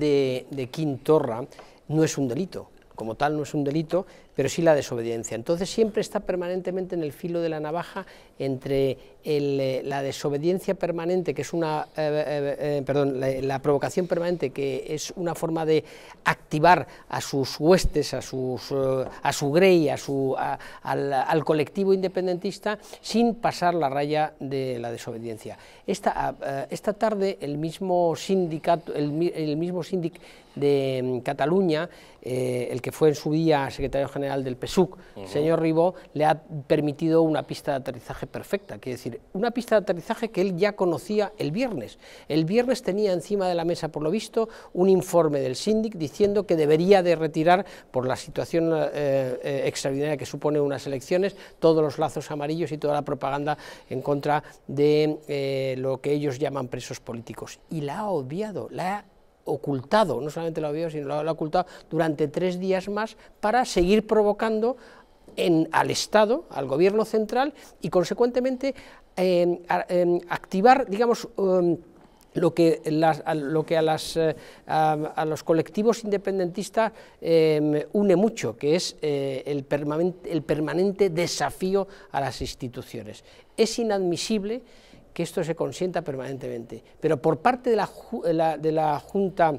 de, Quintorra no es un delito como tal no es un delito, pero sí la desobediencia. Entonces siempre está permanentemente en el filo de la navaja entre eh, la desobediencia permanente, que es una, eh, eh, perdón, la, provocación permanente, que es una forma de activar a sus huestes, a, sus, a su grey, a su, al, colectivo independentista, sin pasar la raya de la desobediencia. Esta, ah, esta tarde el mismo sindicato, el, mismo síndic de mm, Cataluña, el que fue en su día secretario general del PSUC, señor Ribó, le ha permitido una pista de aterrizaje perfecta. Quiere decir, una pista de aterrizaje que él ya conocía el viernes. El viernes tenía encima de la mesa, por lo visto, un informe del síndic diciendo que debería de retirar, por la situación eh, eh, extraordinaria que supone unas elecciones, todos los lazos amarillos y toda la propaganda en contra de eh, lo que ellos llaman presos políticos. Y la ha obviado, la ocultado, no solamente lo ha sino lo ha ocultado durante tres días más para seguir provocando en, al Estado, al gobierno central y consecuentemente activar, digamos, um, lo que, a, lo que a, las, eh, a, los colectivos independentistas em, une mucho, que es eh, el permanente desafío a las instituciones. Es inadmisible que esto se consienta permanentemente. Pero por parte de la, eh, de la Junta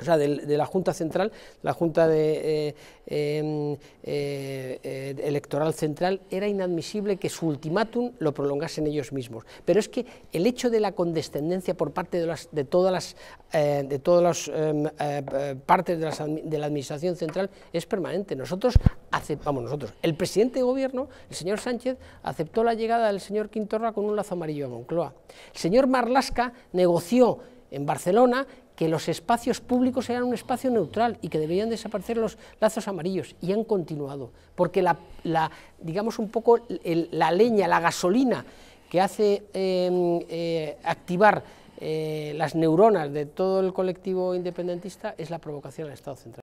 o sea, de, la Junta Central, la Junta eh, em, eh, eh, Electoral Central, era inadmisible que su ultimátum lo prolongasen ellos mismos. Pero es que el hecho de la condescendencia por parte de, las, de todas las, de em, partes de, la Administración Central es permanente. Nosotros aceptamos, nosotros, el presidente de gobierno, el señor Sánchez, aceptó la llegada del señor Quintorra con un lazo amarillo a Moncloa. El señor Marlasca negoció en Barcelona que los espacios públicos eran un espacio neutral y que deberían desaparecer los lazos amarillos y han continuado, porque la, digamos un poco la leña, la gasolina que hace em, eh, activar eh, las neuronas de todo el colectivo independentista es la provocación al Estado central.